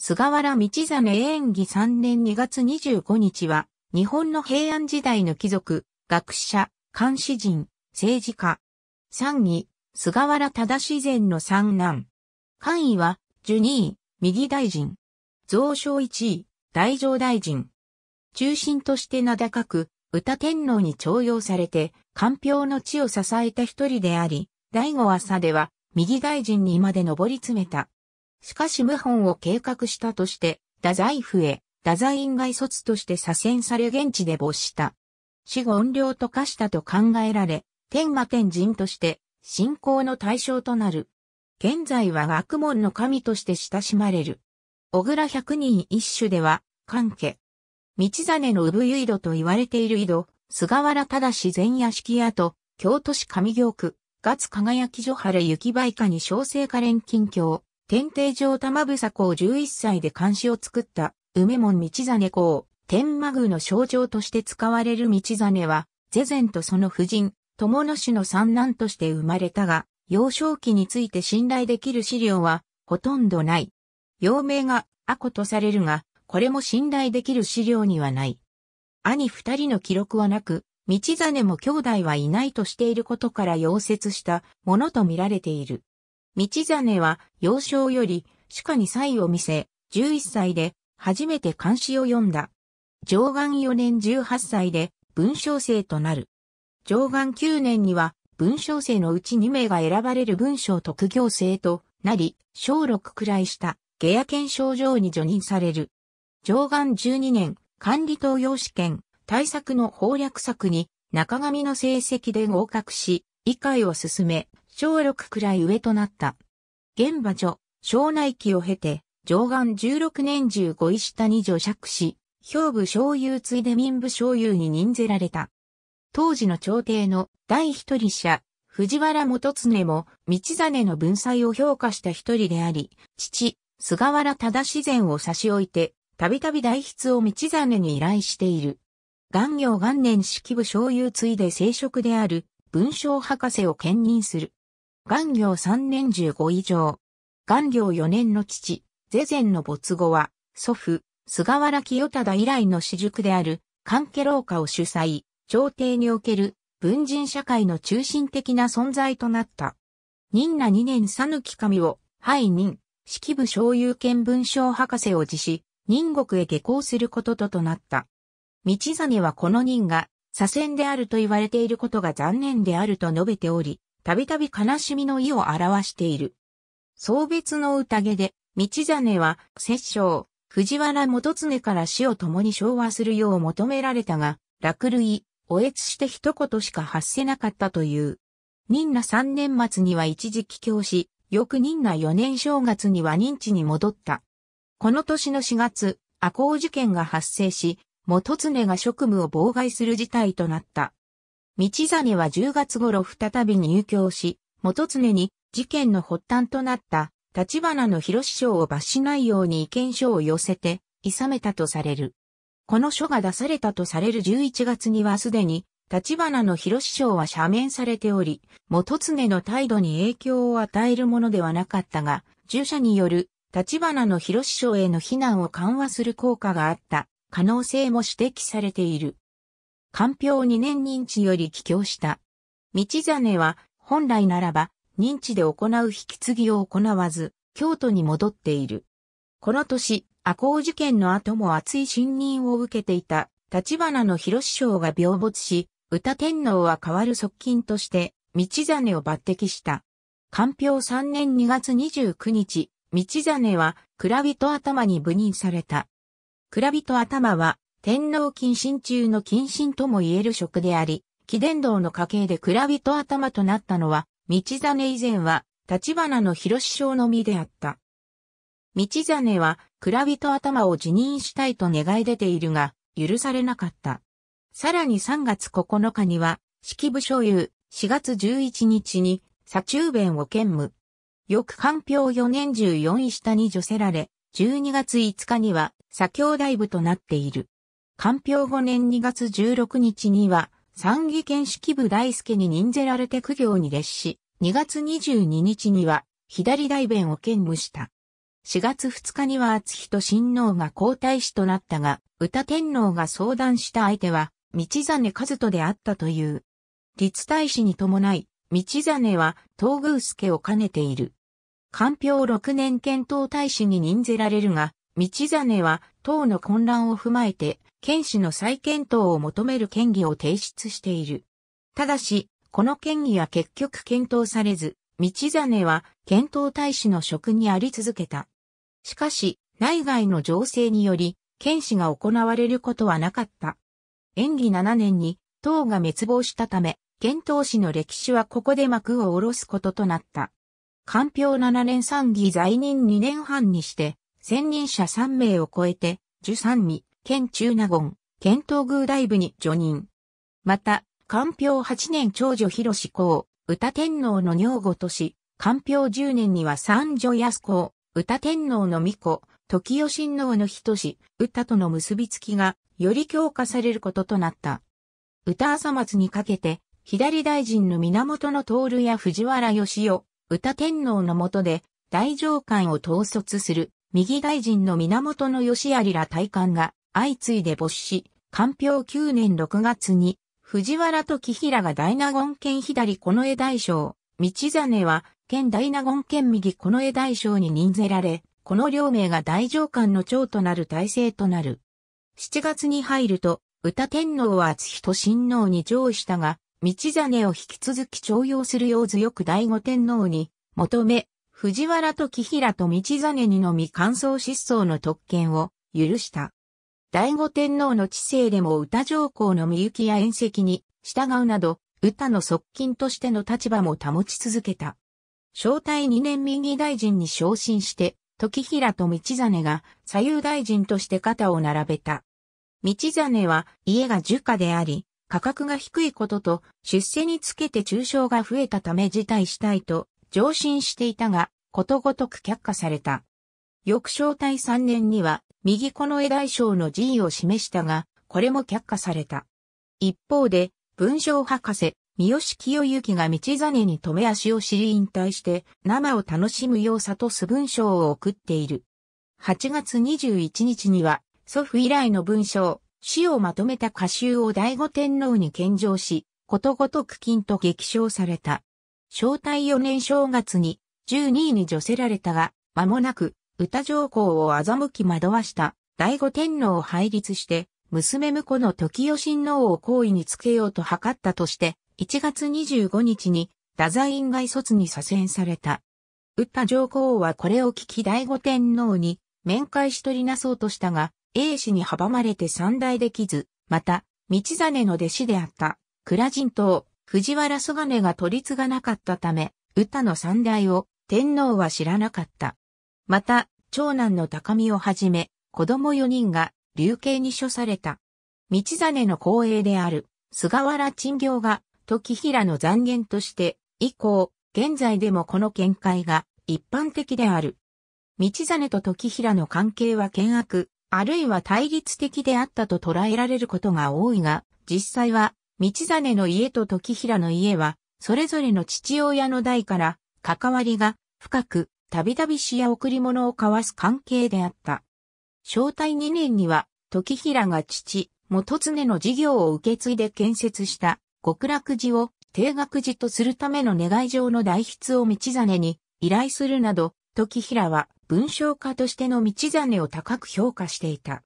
菅原道真演義3年2月25日は、日本の平安時代の貴族、学者、監視人、政治家。三位、菅原忠自然の三男。官位は、十二位、右大臣。蔵書一位、大乗大臣。中心として名高く、歌天皇に徴用されて、官票の地を支えた一人であり、第五朝では、右大臣にまで上り詰めた。しかし謀反を計画したとして、太宰府へ、太宰院外卒として左遷され現地で没した。死後怨霊と化したと考えられ、天魔天人として、信仰の対象となる。現在は学問の神として親しまれる。小倉百人一種では、関家。道真の産湯井戸と言われている井戸、菅原正然屋敷跡、京都市上京区、月輝き所原雪梅花に小生花連近郷。天帝城玉房公11歳で監視を作った梅門道真公、天魔宮の象徴として使われる道真は、ゼゼンとその夫人、友野氏の三男として生まれたが、幼少期について信頼できる資料はほとんどない。幼名が阿古とされるが、これも信頼できる資料にはない。兄二人の記録はなく、道真も兄弟はいないとしていることから溶接したものと見られている。道真は幼少より主家に才を見せ、11歳で初めて漢詩を読んだ。上岸4年18歳で文章生となる。上岸9年には文章生のうち2名が選ばれる文章特業生となり、小6くらいした下野県症状に除任される。上岸12年、管理東洋試験、対策の法略策に中上の成績で合格し、理解を進め、小六くらい上となった。現場所、庄内期を経て、上岸16年十五位下に除釈し、兵部小油ついで民部小油に任ぜられた。当時の朝廷の第一人者、藤原元常も、道真の文才を評価した一人であり、父、菅原忠自然を差し置いて、たびたび代筆を道真に依頼している。元行元年式部小油ついで聖職である、文章博士を兼任する。元行三年十五以上。元行四年の父、ゼゼンの没後は、祖父、菅原清忠以来の私塾である、関係廊下を主催、朝廷における文人社会の中心的な存在となった。任那二年さぬき神を、廃任、式部小有権文章博士を辞し、任国へ下校することととなった。道真はこの任が左遷であると言われていることが残念であると述べており、たびたび悲しみの意を表している。送別の宴で、道真は、摂政、藤原元常から死を共に昭和するよう求められたが、落類、おえつして一言しか発せなかったという。忍那3年末には一時帰郷し、翌忍那4年正月には認知に戻った。この年の4月、赤穂事件が発生し、元常が職務を妨害する事態となった。道真は10月頃再び入居し、元常に事件の発端となった立花の広師匠を罰しないように意見書を寄せて、諌めたとされる。この書が出されたとされる11月にはすでに、立花の広師匠は赦免されており、元常の態度に影響を与えるものではなかったが、従者による立花の広師匠への非難を緩和する効果があった可能性も指摘されている。官票2年認知より帰郷した。道真は、本来ならば、認知で行う引き継ぎを行わず、京都に戻っている。この年、赤穂事件の後も厚い信任を受けていた、立花の広師匠が病没し、歌天皇は代わる側近として、道真を抜擢した。官票3年2月29日、道真は、蔵人頭に部任された。蔵人頭は、天皇近親中の近親とも言える職であり、貴殿堂の家系で蔵人頭となったのは、道真以前は、立花の広志省のみであった。道真は、蔵人頭を辞任したいと願い出ているが、許されなかった。さらに3月9日には、式部所有、4月11日に、左中弁を兼務。翌半表4年14位下に除せられ、12月5日には、左兄弟部となっている。官票5年2月16日には、参議権式部大輔に任ぜられて苦行に列し、2月22日には、左大弁を兼務した。4月2日には厚人親王が皇太子となったが、歌天皇が相談した相手は、道真和人であったという。立大使に伴い、道真は東宮助を兼ねている。官票6年検討大使に任ぜられるが、道真は党の混乱を踏まえて、剣士の再検討を求める権威を提出している。ただし、この権威は結局検討されず、道真は検討大使の職にあり続けた。しかし、内外の情勢により、剣士が行われることはなかった。演技7年に、党が滅亡したため、検討士の歴史はここで幕を下ろすこととなった。官票7年参議在任2年半にして、専任者3名を超えて、13位、県中納言、県東宮大部に叙任。また、官票8年長女広志公、歌天皇の女御とし、官票10年には三女安公、歌天皇の御子、時代親王の人し、歌との結びつきが、より強化されることとなった。歌朝松にかけて、左大臣の源の徹や藤原義雄、歌天皇の下で、大上官を統率する、右大臣の源義有ら大官が、相次いで没し、官票9年6月に、藤原時平が大納言県左この江大将、道真は、県大納言県右この江大将に任ぜられ、この両名が大上官の長となる体制となる。7月に入ると、歌天皇は厚人親王に上位したが、道真を引き続き徴用するよう強く第五天皇に求め、藤原時平と道真にのみ乾燥失踪の特権を許した。醍醐天皇の治世でも歌上皇の身行きや宴席に従うなど、歌の側近としての立場も保ち続けた。招待2年右大臣に昇進して、時平と道真が左右大臣として肩を並べた。道真は家が儒家であり、価格が低いことと出世につけて中傷が増えたため辞退したいと上申していたが、ことごとく却下された。翌招待3年には右この絵大将の辞意を示したが、これも却下された。一方で、文章博士、三好清行が道真に止め足を知り引退して、生を楽しむ要素と素文章を送っている。8月21日には、祖父以来の文章、死をまとめた歌集を醍醐天皇に献上し、ことごとく金と激賞された。正体4年正月に、12位に除せられたが、間もなく、歌上皇を欺き惑わした醍醐天皇を拝立して、娘婿の時代親王を皇位につけようと図ったとして、1月25日に、太宰院外卒に左遷された。歌上皇はこれを聞き醍醐天皇に、面会し取りなそうとしたが、英氏に阻まれて三大できず、また、道真の弟子であった、倉人島、藤原蘇金が取り継がなかったため、歌の三大を天皇は知らなかった。また、長男の高見をはじめ、子供4人が、流刑に処された。道真の後栄である、菅原陳行が、時平の残言として、以降、現在でもこの見解が、一般的である。道真と時平の関係は険悪、あるいは対立的であったと捉えられることが多いが、実際は、道真の家と時平の家は、それぞれの父親の代から、関わりが深く、たびたび詩や贈り物を交わす関係であった。正体2年には、時平が父、元常の事業を受け継いで建設した極楽寺を定額寺とするための願い上の代筆を道真に依頼するなど、時平は文章家としての道真を高く評価していた。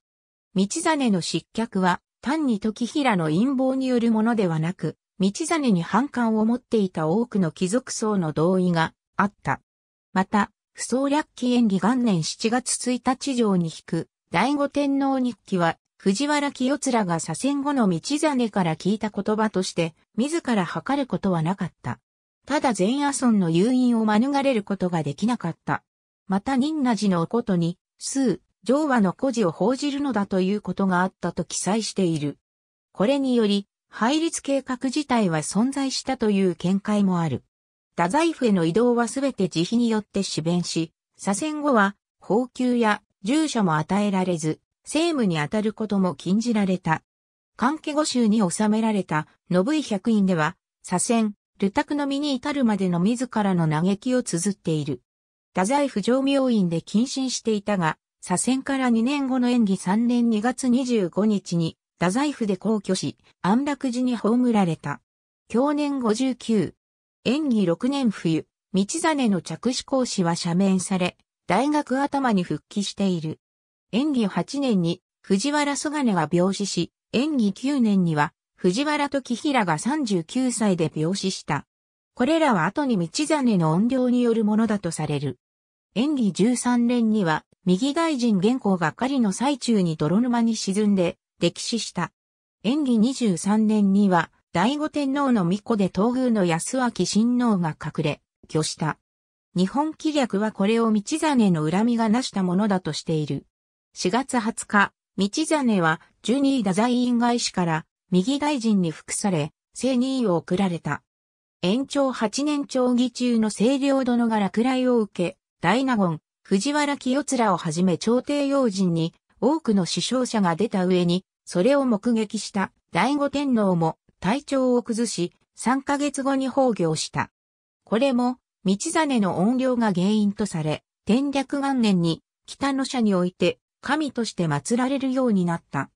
道真の失脚は単に時平の陰謀によるものではなく、道真に反感を持っていた多くの貴族層の同意があった。また、不相略記演技元年7月1日上に引く、第五天皇日記は、藤原清らが左遷後の道真から聞いた言葉として、自ら測ることはなかった。ただ前夜村の誘引を免れることができなかった。また仁和寺のおことに、数、上和の故事を報じるのだということがあったと記載している。これにより、配列計画自体は存在したという見解もある。太宰府への移動はすべて慈悲によって支弁し、左遷後は、宝給や住所も与えられず、政務に当たることも禁じられた。関係五州に収められた信井百院では、左遷、ルタクの身に至るまでの自らの嘆きを綴っている。太宰府上病院で謹慎していたが、左遷から2年後の演技3年2月25日に、太宰府で皇居し、安楽寺に葬られた。去年59、演技6年冬、道真の着手講師は赦免され、大学頭に復帰している。演技8年に藤原蘇金が病死し、演技9年には藤原時平が39歳で病死した。これらは後に道真の怨霊によるものだとされる。演技13年には右大臣原稿が狩りの最中に泥沼に沈んで溺死した。演技23年には醍醐天皇の御子で東宮の安脇親王が隠れ、居した。日本紀略はこれを道真の恨みがなしたものだとしている。4月20日、道真は、ジュニー太宰院外史から、右大臣に服され、正任を送られた。延長8年長義中の清涼殿が落雷を受け、大納言、藤原清津らをはじめ朝廷要人に、多くの死傷者が出た上に、それを目撃した、醍醐天皇も、体調を崩し、3ヶ月後に崩御した。これも、道真の怨霊が原因とされ、天略元年に、北の社において、神として祀られるようになった。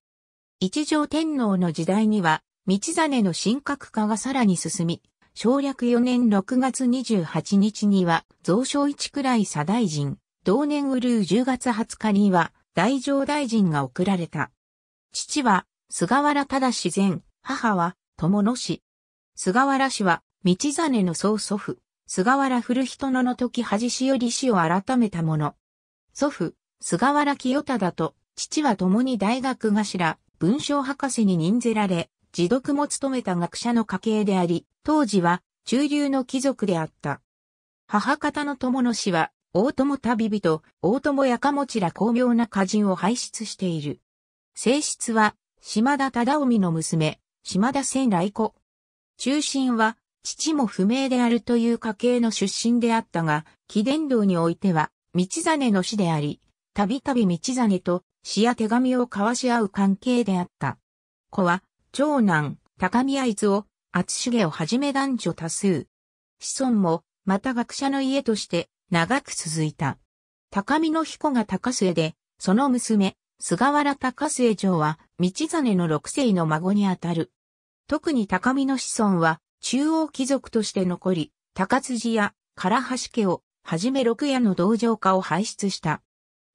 一条天皇の時代には、道真の神格化がさらに進み、省略4年6月28日には、増昇一くらい左大臣、同年うるう10月20日には、大乗大臣が送られた。父は、菅原忠然、母は、友野氏。菅原氏は、道真の曽祖父、菅原古人のの時恥しより氏を改めたもの。祖父、菅原清忠と、父は共に大学頭、文章博士に任ぜられ、自読も務めた学者の家系であり、当時は中流の貴族であった。母方の友野氏は、大友旅人、大友やかもちら巧妙な歌人を輩出している。性質は、島田忠臣の娘、島田千来子。中心は、父も不明であるという家系の出身であったが、貴殿堂においては、道真の死であり、たびたび道真と詩や手紙を交わし合う関係であった。子は、長男、高宮豆を、厚重をはじめ男女多数。子孫も、また学者の家として、長く続いた。高見の彦が高末で、その娘、菅原高末城は、道真の六世の孫にあたる。特に高見の子孫は中央貴族として残り、高辻や唐橋家をはじめ六夜の道場家を輩出した。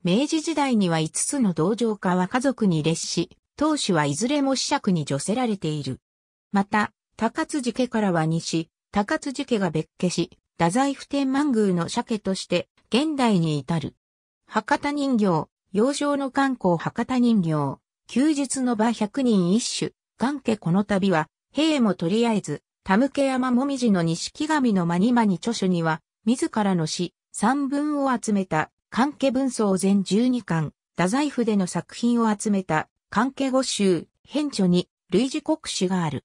明治時代には五つの道場家は家族に列し、当主はいずれも子爵に除せられている。また、高辻家からは西、高辻家が別家し、太宰府天満宮の鮭として現代に至る。博多人形、幼少の観光博多人形、休日の場百人一首、関家この度は、兵もとりあえず、田向山もみじの錦神の間に間に著書には、自らの詩、三文を集めた、関係文章全12巻、太宰府での作品を集めた、関係五集、編著に、類似国史がある。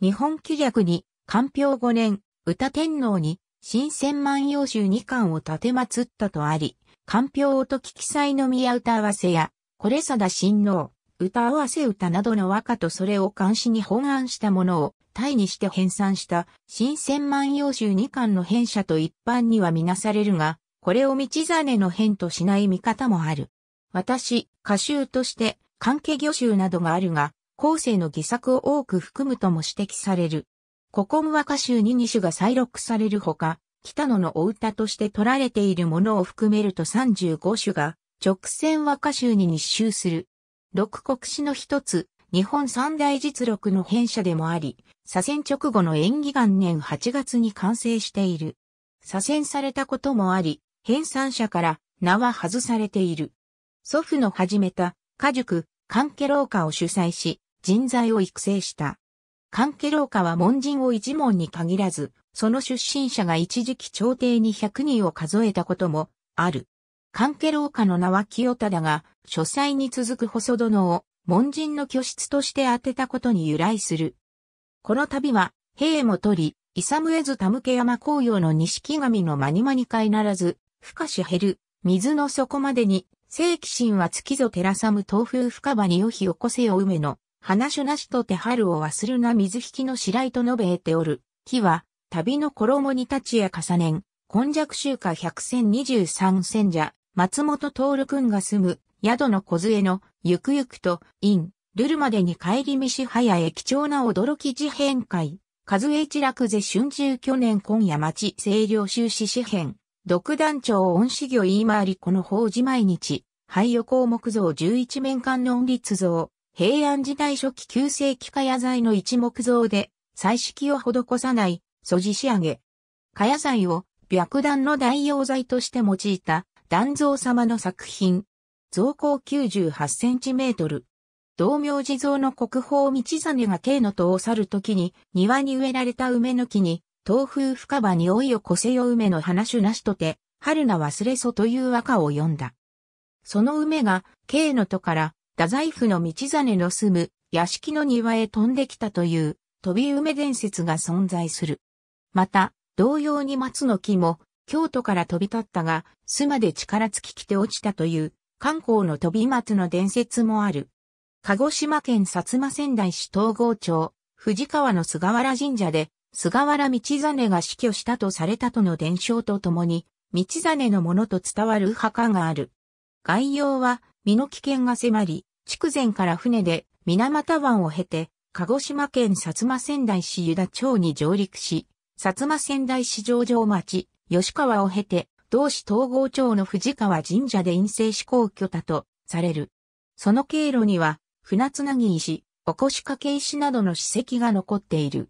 日本記略に、官票五年、歌天皇に、新千万葉集2巻を立てまつったとあり、官票音聞き祭の宮歌合わせや、これさだ新王、歌合わせ歌などの和歌とそれを漢詩に本案したものを、イにして編纂した、新千万葉集二巻の編者と一般にはみなされるが、これを道真の編としない見方もある。私、歌集として、関係魚集などがあるが、後世の偽作を多く含むとも指摘される。古今和歌集に二種が再録されるほか、北野のお歌として取られているものを含めると35種が、直線和歌集に日集する。六国史の一つ、日本三大実録の編者でもあり、左遷直後の演技元年8月に完成している。左遷されたこともあり、編纂者から名は外されている。祖父の始めた、家塾、関係廊下を主催し、人材を育成した。関係廊下は門人を一門に限らず、その出身者が一時期朝廷に100人を数えたこともある。関係廊下の名は清田だが、書斎に続く細殿を門人の居室として当てたことに由来する。この度は、兵も取り、イサムエズタムケ山紅葉の錦神の間に間にかいならず、深し減る、水の底までに、正規神は月ぞ照らさむ東風深場によひ起こせよ梅の、花書なしとて春を忘るな水引きの白と述べえておる、木は、旅の衣に立ちや重ねん、今弱週下百戦二十三戦者、松本徹くんが住む宿の小杖のゆくゆくとイン、ルルまでに帰り飯早へ貴重な驚き事変会。和ズ一楽ぜ春秋去年今夜町清涼収支詩編。独断長恩師業言い回りこの法事毎日。廃予項目像11面観音立像。平安時代初期旧世紀火屋材の一木像で、彩色を施さない、素地仕上げ。火屋材を白弾の代用材として用いた、団蔵様の作品。造高98センチメートル。道明寺像の国宝道真が京の戸を去る時に、庭に植えられた梅の木に、東風深場に老いをこせよ梅の話なしとて、春な忘れそという和歌を読んだ。その梅が、京の戸から、太宰府の道真の住む、屋敷の庭へ飛んできたという、飛び梅伝説が存在する。また、同様に松の木も、京都から飛び立ったが、巣まで力尽きて落ちたという、観光の飛び松の伝説もある。鹿児島県薩摩仙台市東郷町、藤川の菅原神社で、菅原道真が死去したとされたとの伝承とともに、道真のものと伝わる墓がある。概要は、身の危険が迫り、筑前から船で水俣湾を経て、鹿児島県薩摩仙台市湯田町に上陸し、薩摩仙台市上場町、吉川を経て、同市統合町の藤川神社で陰性志向許可とされる。その経路には、船つなぎ石、おこしかけ石などの史跡が残っている。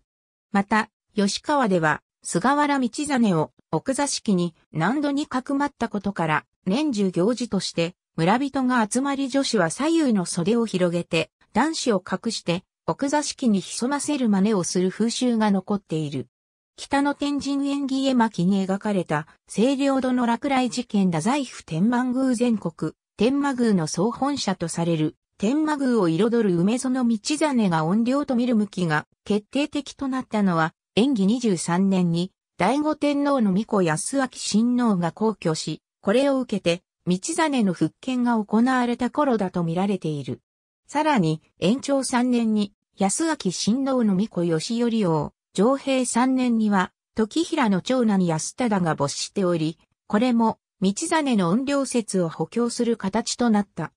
また、吉川では、菅原道真を奥座敷に何度にかくまったことから、年中行事として、村人が集まり女子は左右の袖を広げて、男子を隠して、奥座敷に潜ませる真似をする風習が残っている。北の天神縁起絵巻に描かれた、清涼度の落雷事件だ財布天満宮全国、天満宮の総本社とされる、天満宮を彩る梅園道真が怨霊と見る向きが決定的となったのは、縁起23年に、醍醐天皇の御子安明親王が皇居し、これを受けて、道真の復権が行われた頃だと見られている。さらに、延長3年に、安明親王の御子吉頼王、上平三年には、時平の長男安忠が没しており、これも、道真の怨霊説を補強する形となった。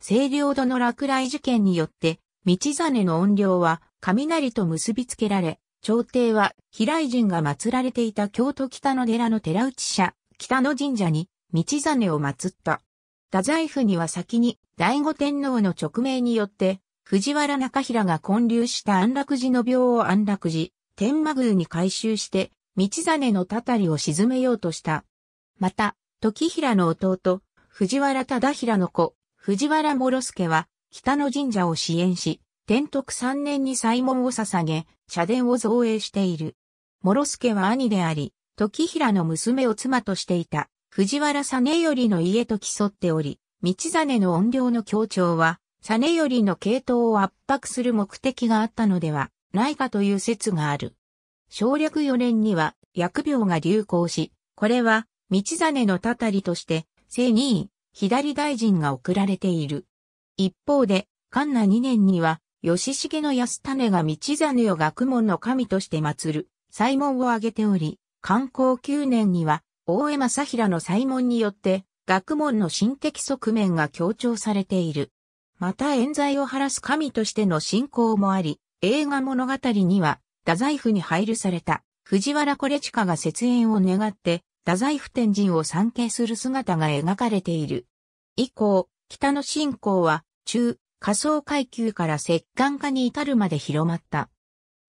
清涼堂の落雷事件によって、道真の怨霊は雷と結びつけられ、朝廷は平井陣が祀られていた京都北の寺の寺内社、北の神社に道真を祀った。太宰府には先に醍醐天皇の勅命によって、藤原中平が建立した安楽寺の廟を安楽寺、天満宮に改修して、道真のたたりを沈めようとした。また、時平の弟、藤原忠平の子、藤原諸助は、北の神社を支援し、天徳三年に祭門を捧げ、社殿を造営している。諸助は兄であり、時平の娘を妻としていた、藤原実頼の家と競っており、道真の怨霊の強調は、実頼の系統を圧迫する目的があったのではないかという説がある。省略4年には薬病が流行し、これは道真のたたりとして、正二位、左大臣が送られている。一方で、関那2年には、吉重の安種が道真を学問の神として祀る、祭門を挙げており、観光9年には、大江正平の祭門によって、学問の神的側面が強調されている。また冤罪を晴らす神としての信仰もあり、映画物語には、太宰府に配慮された藤原コレチカが設縁を願って、太宰府天神を参詣する姿が描かれている。以降、北の信仰は、中、仮想階級から摂関化に至るまで広まった。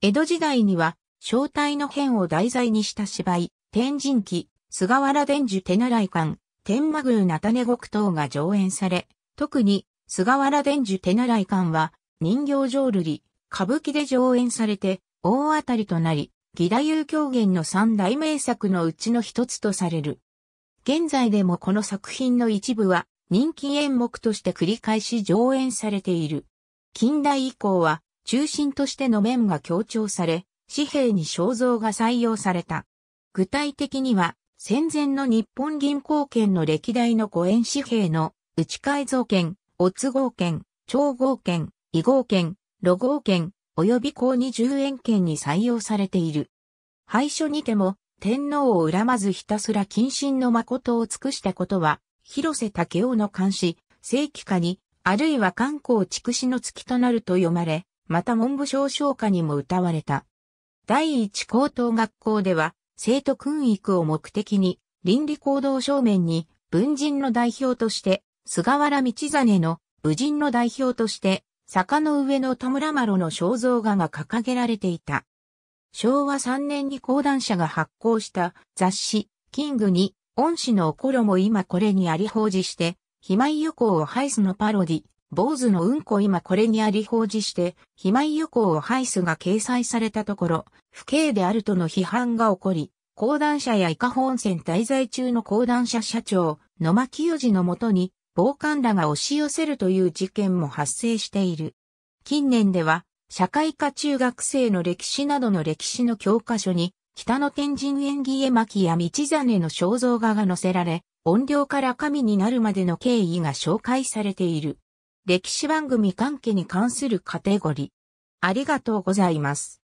江戸時代には、正体の変を題材にした芝居、天神記、菅原伝授手習い館、天満宮たね国等が上演され、特に、菅原伝授手習い館は、人形浄瑠璃、歌舞伎で上演されて大当たりとなり、義太夫狂言の三大名作のうちの一つとされる。現在でもこの作品の一部は人気演目として繰り返し上演されている。近代以降は中心としての面が強調され、紙幣に肖像が採用された。具体的には戦前の日本銀行券の歴代の五円紙幣の内改造券、乙号券、超号券、異号券、ロゴー券及び公二十円券に採用されている。廃所にても天皇を恨まずひたすら謹慎の誠を尽くしたことは、広瀬武雄の監視、正規化に、あるいは観光畜死の月となると読まれ、また文部省唱歌にも歌われた。第一高等学校では、生徒訓育を目的に、倫理行動正面に、文人の代表として、菅原道真の、武人の代表として、坂の上の田村麻呂の肖像画が掲げられていた。昭和3年に講談社が発行した雑誌、キングに、恩師のろも今これにあり報じして、肥い予行をハイスのパロディ、坊主のうんこ今これにあり報じして、肥い予行をハイスが掲載されたところ、不敬であるとの批判が起こり、講談社や伊香保温泉滞在中の講談社社長、野間清治のもとに、暴漢らが押し寄せるという事件も発生している。近年では、社会科中学生の歴史などの歴史の教科書に、北の天神縁起絵巻や道真の肖像画が載せられ、音量から神になるまでの経緯が紹介されている。歴史番組関係に関するカテゴリー。ありがとうございます。